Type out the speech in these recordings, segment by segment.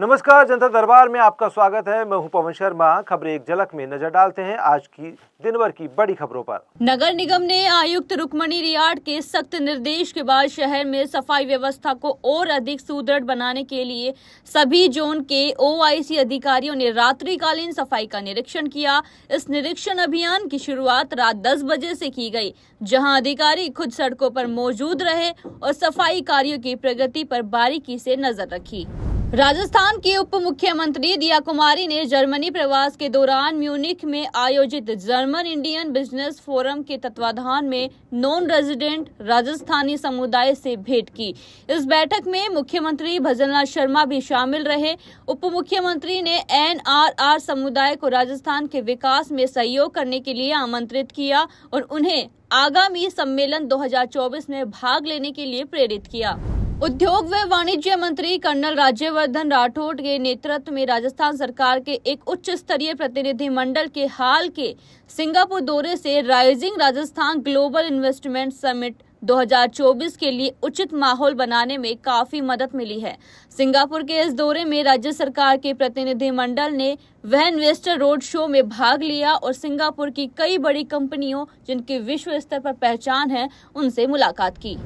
नमस्कार जनता दरबार में आपका स्वागत है मैं हूं पवन शर्मा खबरें एक झलक में नजर डालते हैं आज की दिन भर की बड़ी खबरों पर नगर निगम ने आयुक्त रुकमणी रियाड के सख्त निर्देश के बाद शहर में सफाई व्यवस्था को और अधिक सुदृढ़ बनाने के लिए सभी जोन के ओआईसी अधिकारियों ने रात्रिकालीन सफाई का निरीक्षण किया इस निरीक्षण अभियान की शुरुआत रात दस बजे ऐसी की गयी जहाँ अधिकारी खुद सड़कों आरोप मौजूद रहे और सफाई कार्यो की प्रगति आरोप बारीकी ऐसी नजर रखी राजस्थान की उप मुख्यमंत्री दिया कुमारी ने जर्मनी प्रवास के दौरान म्यूनिख में आयोजित जर्मन इंडियन बिजनेस फोरम के तत्वाधान में नॉन रेजिडेंट राजस्थानी समुदाय से भेंट की इस बैठक में मुख्यमंत्री भजनलाल शर्मा भी शामिल रहे उप मुख्यमंत्री ने एनआरआर समुदाय को राजस्थान के विकास में सहयोग करने के लिए आमंत्रित किया और उन्हें आगामी सम्मेलन दो में भाग लेने के लिए प्रेरित किया उद्योग व वाणिज्य मंत्री कर्नल राज्यवर्धन राठौड़ के नेतृत्व में राजस्थान सरकार के एक उच्च स्तरीय प्रतिनिधिमंडल के हाल के सिंगापुर दौरे से rising Rajasthan global investment summit 2024 के लिए उचित माहौल बनाने में काफी मदद मिली है सिंगापुर के इस दौरे में राज्य सरकार के प्रतिनिधिमंडल ने वह इन्वेस्टर रोड शो में भाग लिया और सिंगापुर की कई बड़ी कंपनियों जिनकी विश्व स्तर पर पहचान है उनसे मुलाकात की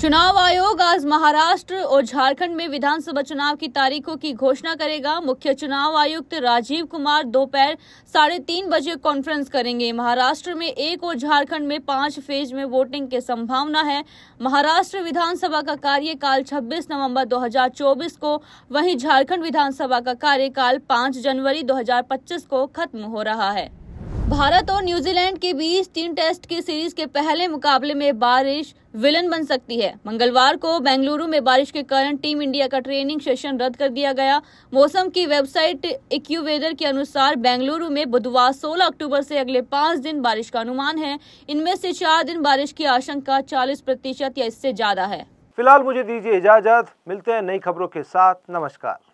चुनाव आयोग आज महाराष्ट्र और झारखंड में विधानसभा चुनाव की तारीखों की घोषणा करेगा मुख्य चुनाव आयुक्त राजीव कुमार दोपहर साढ़े तीन बजे कॉन्फ्रेंस करेंगे महाराष्ट्र में एक और झारखंड में पांच फेज में वोटिंग की संभावना है महाराष्ट्र विधानसभा का कार्यकाल 26 नवंबर 2024 को वहीं झारखंड विधानसभा का कार्यकाल 5 जनवरी 2025 को खत्म हो रहा है भारत और न्यूजीलैंड के बीच तीन टेस्ट की सीरीज के पहले मुकाबले में बारिश विलन बन सकती है मंगलवार को बेंगलुरु में बारिश के कारण टीम इंडिया का ट्रेनिंग सेशन रद्द कर दिया गया मौसम की वेबसाइट इक्यूवेदर के अनुसार बेंगलुरु में बुधवार 16 अक्टूबर से अगले पाँच दिन बारिश का अनुमान है इनमें से चार दिन बारिश की आशंका चालीस प्रतिशत या इससे ज्यादा है फिलहाल मुझे दीजिए इजाजत मिलते हैं नई खबरों के साथ नमस्कार